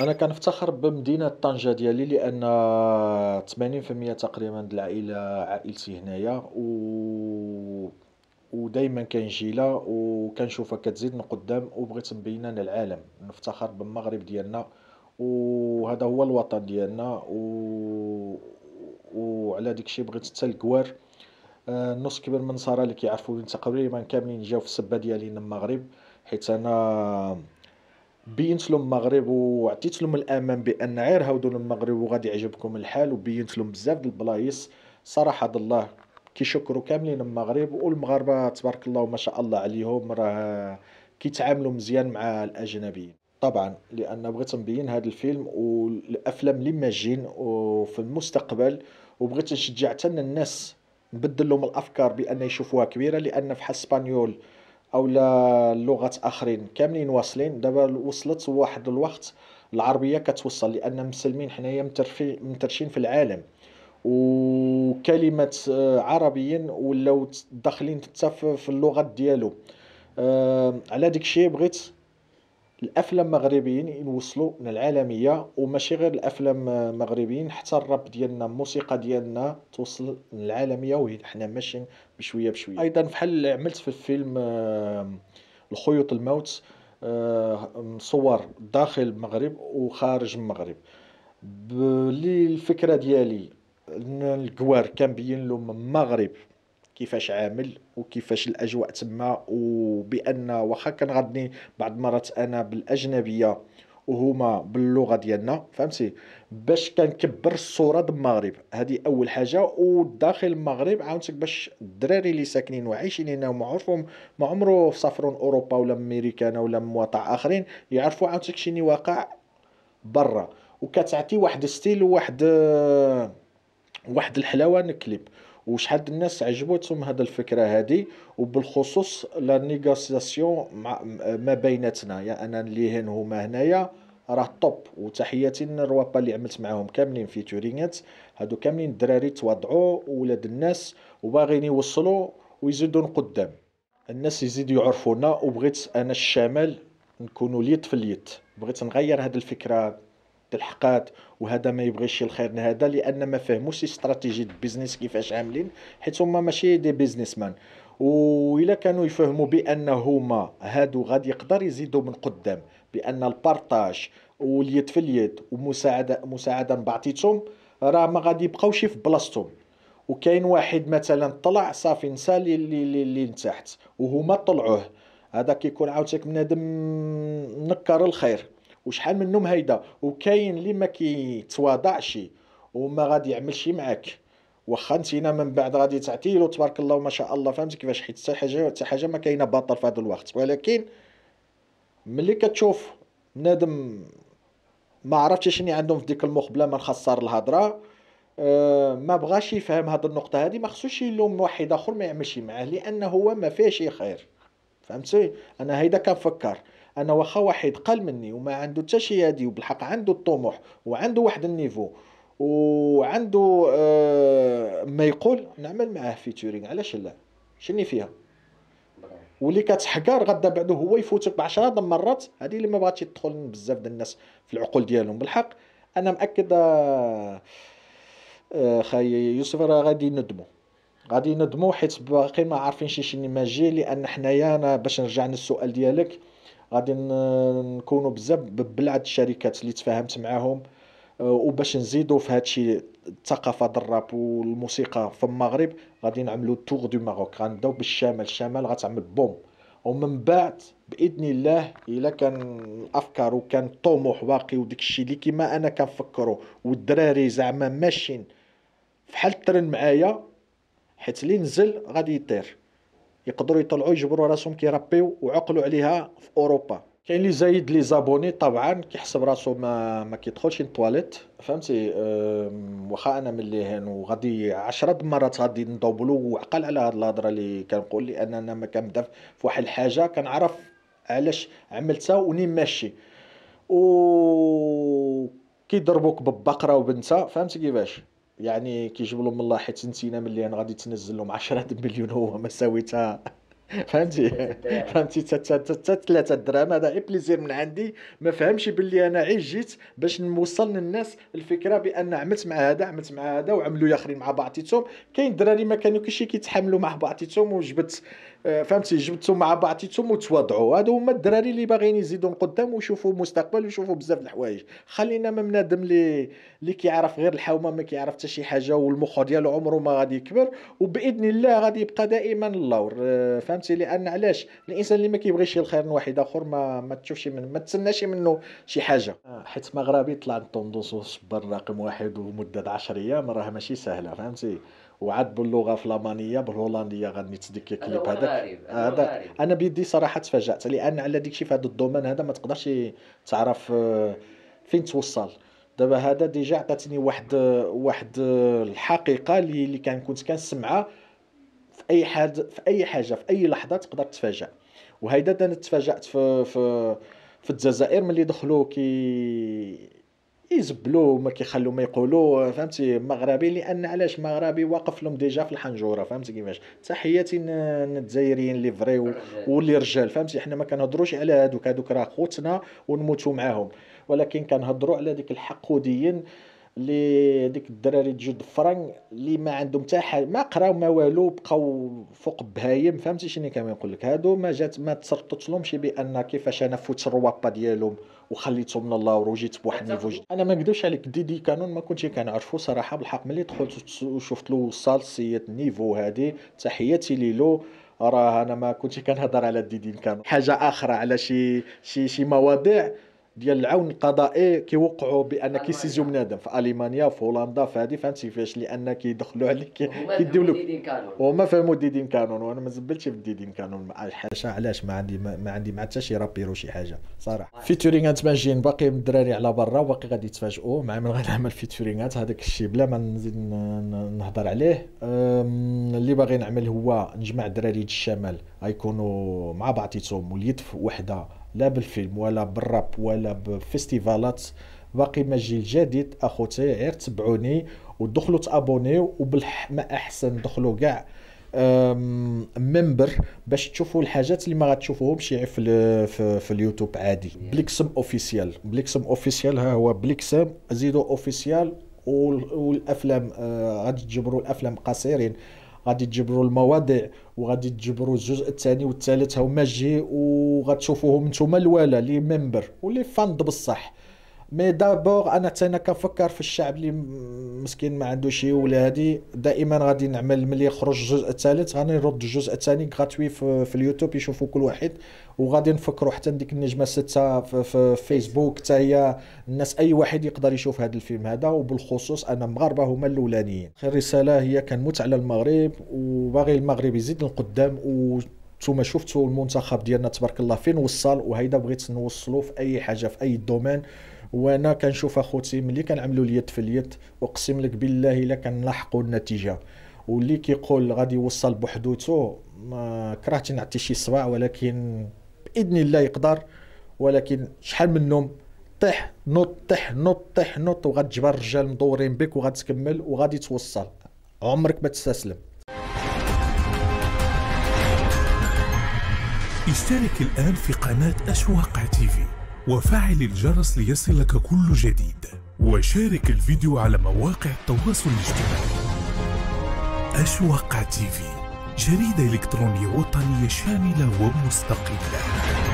انا كنفتخر بمدينه طنجه ديالي لان 80% تقريبا من العائله عائلتي هنايا و ودائما كنجي لها وكنشوفها كتزيد من قدام وبغيت نبينها للعالم نفتخر بالمغرب ديالنا وهذا هو الوطن ديالنا و... وعلى ديك الشيء بغيت حتى الكوار النص آه، كبير من النصارى اللي كيعرفوا تقريبا كاملين جاو في السبه ديالي المغرب حيت انا بينت لهم المغرب وعطيت لهم الامان بان عير هاودوا المغرب وغادي يعجبكم الحال وبينت لهم بزاف ديال البلايص صراحه الله كيشكروا كاملين المغرب والمغاربه تبارك الله وما شاء الله عليهم راه كيتعاملوا مزيان مع الاجنبيين طبعا لان بغيت نبين هذا الفيلم والافلام اللي ماجين وفي المستقبل وبغيت نشجع حتى الناس نبدل لهم الافكار بان يشوفوها كبيره لان في اسبانيول او لغات اخرين كاملين واصلين دابا وصلت واحد الوقت العربيه كتوصل لان مسلمين حنايا مترشين في العالم وكلمه آه، عربيا ولاو داخلين حتى في اللغات ديالو آه، على داكشي بغيت الافلام المغربيين يوصلوا للعالميه وماشي غير الافلام المغربيين حتى الراب ديالنا الموسيقى ديالنا توصل للعالميه وحنا ماشيين بشويه بشويه ايضا بحال عملت في الفيلم آه، الخيوط الموت آه، صور داخل المغرب وخارج المغرب بلي الفكره ديالي الكوار كنبين لهم المغرب كيفاش عامل وكيفاش الاجواء تما وبان واخا كان غادني بعض المرات انا بالاجنبيه وهما باللغه ديالنا فهمتي باش كنكبر الصوره بالمغرب هذه اول حاجه وداخل المغرب عاونتك باش الدراري اللي ساكنين وعايشين هنا وما عرفهم ما عمرو سافروا اوروبا ولا امريكان ولا مواطع اخرين يعرفوا عاونتك شنو واقع برا وكتعطي واحد ستيل وواحد واحد الحلاوه نكلب حد الناس عجبتهم هذا الفكره هذه وبالخصوص لا نيغاسياسيون ما بيناتنا يعني انا اللي هما هنايا راه طوب وتحياتي للروابا اللي عملت معاهم كاملين في تورينيت هادو كاملين الدراري تواضعوا ولاد الناس وباغيين يوصلوا ويزيدوا قدام الناس يزيدوا يعرفونا وبغيت انا الشمال نكونوا ليت في اليد بغيت نغير هاد الفكره تلحقات وهذا ما يبغيش الخير هذا لان ما فهموش استراتيجيه البيزنس كيفاش عاملين حيت هما ماشي دي بيزنس مان وإلا كانوا يفهموا بان هما هادو غادي يقدر يزيدوا من قدام بان البارطاج واليد في اليد ومساعده مساعده بعطيتهم راه ما غادي يبقاوش في بلاصتهم وكاين واحد مثلا طلع صافي نسى اللي اللي لتحت وهما طلعوه هذا كيكون عاوتاك بنادم نكر الخير وشحال منهم هيدا وكاين اللي ما كيتواضعش وما غادي يعملش معاك واخا نتينا من بعد غادي تعتيل وتبارك الله وما شاء الله فهمت كيفاش حيت حتى حاجه حتى حاجه ما كاينه باطل في هذا الوقت ولكن ملي كتشوف بنادم ما عرفتش شنو عندهم في ديك المخ بلا ما نخسر الهضره أه ما بغاش يفهم هاد النقطه هذه ما خصوش يلوم واحد اخر ما يعملش معاه لان هو ما فيهش خير فهمتي انا هيدا كنفكر انا واخا واحد قل مني وما عنده حتى شي هادي وبالحق عنده الطموح وعنده واحد النيفو وعنده آه ما يقول نعمل معاه فيتورينغ علاش لا شني فيها واللي كتحكر غدا بعده هو يفوتك ب 10 مرات هذه اللي ما بغاتش تدخل بزاف ديال الناس في العقول ديالهم بالحق انا مأكد آه، آه، خاي يوسف راه غادي ندمو غادي ندمو حيت باقي ما عارفين شي ما ماجي لان حنايا باش نرجع للسؤال ديالك غادي نكونوا بزاف ببلعد الشركات اللي تفاهمت معاهم آه، وباش نزيدوا في هادشي الثقافه د الراب والموسيقى في المغرب غادي نعملوا تور دو ماروك غنبداو بالشمال الشمال غتعمل بوم ومن بعد باذن الله الا كان الافكار وكان الطموح باقي وديك الشيء اللي كما انا كنفكروا والدراري زعما ماشيين فحال الترن معايا حيت اللي نزل غادي يطير يقدروا يطلعوا يجبروا راسهم كيربيو وعقلوا عليها في اوروبا كاين اللي زايد لي زابوني طبعا كيحسب راسو ما ما كيدخلش للطواليت فهمتي واخا انا ملي هان وغادي 10 مرات غادي ندوبلو وعقل على هاد الهضره اللي كنقول لان انا ما كنبدا في واحد الحاجه كنعرف علاش عملتها وني ماشي و كيضربوك ببقره وبنتها فهمتي كيفاش يعني كيجيب لهم الله حيت نسينا ملي غادي تنزل لهم 10 مليون هو ما تا فهمتي فهمتي حتى 3 دراهم هذا غير بليزير من عندي ما فهمش باللي انا عي جيت باش نوصل للناس الفكره بان عملت مع هذا عملت مع هذا وعملوا يا اخرين مع بعضيتهم كاين دراري ما كانوا كلشي كيتحاملوا مع بعضيتهم وجبت آه، فهمتي جبتهم مع بعضيتهم وتواضعوا هادو هما الدراري اللي باغيين يزيدوا لقدام ويشوفوا المستقبل ويشوفوا بزاف الحوايج خلينا من منادم اللي اللي كيعرف غير الحومه ما كيعرف حتى شي حاجه والمخ ديالو عمره ما غادي يكبر وباذن الله غادي يبقى دائما اللور آه، فهمتي لان علاش الانسان اللي ما كيبغيش الخير من واحد اخر ما ما تشوفش منه ما تسناش منه شي حاجه آه، حيت مغربي طلع الطوندوس وصبر رقم واحد ومده 10 ايام راه ماشي سهله فهمتي وعاد باللغه فلامانيه بالهولنديه غادي تصديك الكليب هذاك غريب هذا انا بيدي صراحه تفاجات لان على ديك في هذا الدومين هذا ما تقدرش تعرف آه، فين توصل دابا هذا ديجا عطاتني واحد آه، واحد آه، الحقيقه اللي كان كنت كنسمعها في اي حد في اي حاجه في اي لحظه تقدر تفاجأ وهيدا انا تفاجات في في في الجزائر ملي دخلوا كي يزبلوا ما كيخلوا ما يقولوا فهمتي مغربي لان علاش مغربي واقف لهم ديجا في الحنجوره فهمتي كيفاش تحياتي للجزائريين اللي فري واللي رجال فهمتي حنا ما كنهضروش على هذوك هذوك راه خوتنا ونموتوا معاهم ولكن كنهضروا على ديك الحقوديين اللي ديك الدراري جوج فرنك اللي ما عندهم حتى حاجه ما قراو ما والو بقاو فوق بهايم فهمتي شنو كما يقول لك هادو ما جات ما تسرطتلهمش بان كيفاش انا فوت الروابا ديالهم وخليتهم من الله وروجيت بواحد النيفو انا ما نكذبش عليك ديدي كانون ما كنتش كنعرفو صراحه بالحق ملي دخلت وشفت له الصالسيه النيفو هادي تحياتي ليلو راه انا ما كنتش كنهضر على ديدين كانون حاجه اخرى على شي شي شي مواضيع ديال العون القضائي كيوقعوا بان كيسيزيو بنادم في المانيا في هولندا في هذه فهمتي فاش لان كيدخلوا عليك كيديو لك هما فهموا ديدين كانون وانا ما زبلتش في الديدين كانون مع الحاشا علاش ما عندي ما عندي مع حتى شي رابير شي حاجه صراحه فيتورينغات ماجيين باقي من الدراري على برا وباقي غادي يتفاجئوا مع من غنعمل فيتورينغات هذاك الشيء بلا ما نزيد نهضر عليه اللي باغي نعمل هو نجمع دراري الشمال غيكونوا مع بعضيتهم واليد في وحده لا بالفيلم ولا بالراب ولا بفستيفالات باقي ما جيل جديد اخوتي غير تبعوني ودخلوا تابونيو وبالحق ما احسن دخلوا كاع منبر باش تشوفوا الحاجات اللي ما غتشوفوهمش في, في, في اليوتيوب عادي بليكسم اوفيسيال بليكسم اوفيسيال ها هو بليكسم زيدو اوفيسيال والافلام آه، غتجبروا الافلام قصيرين غادي تجبروا المواضيع وغادي تجبروا الجزء الثاني والثالث هما جي وغتشوفوهم نتوما الوالا لي ممبر ولي فاند بصح مي دابور انا حتى انا كنفكر في الشعب اللي مسكين ما عنده شي ولا هادي دائما غادي نعمل ملي يخرج الجزء الثالث غادي نرد الجزء الثاني غاتوي في, في اليوتيوب يشوفوا كل واحد وغادي نفكروا حتى ديك النجمه سته في, في فيسبوك حتى هي الناس اي واحد يقدر يشوف هذا الفيلم هذا وبالخصوص انا المغاربه هما الاولانيين الرساله هي كنموت على المغرب وباغي المغرب يزيد لقدام و ثم شفتوا المنتخب ديالنا تبارك الله فين وصل وهيدا بغيت نوصلو في اي حاجه في اي دومين وانا كنشوف اخوتي ملي كنعملوا اليد في اليد اقسم لك بالله الا كنلاحقوا النتيجه واللي كيقول غادي يوصل بحدوثه ما كرهت نعطي شي صباع ولكن باذن الله يقدر ولكن شحال منهم طيح نط طيح نط طيح نط وغتجبر الرجال مدورين بك وغتكمل وغادي توصل عمرك ما تستسلم اشترك الآن في قناة أشواق تيفي وفعل الجرس ليصلك كل جديد وشارك الفيديو على مواقع التواصل الاجتماعي أشواق تي في جريدة إلكترونية وطنية شاملة ومستقلة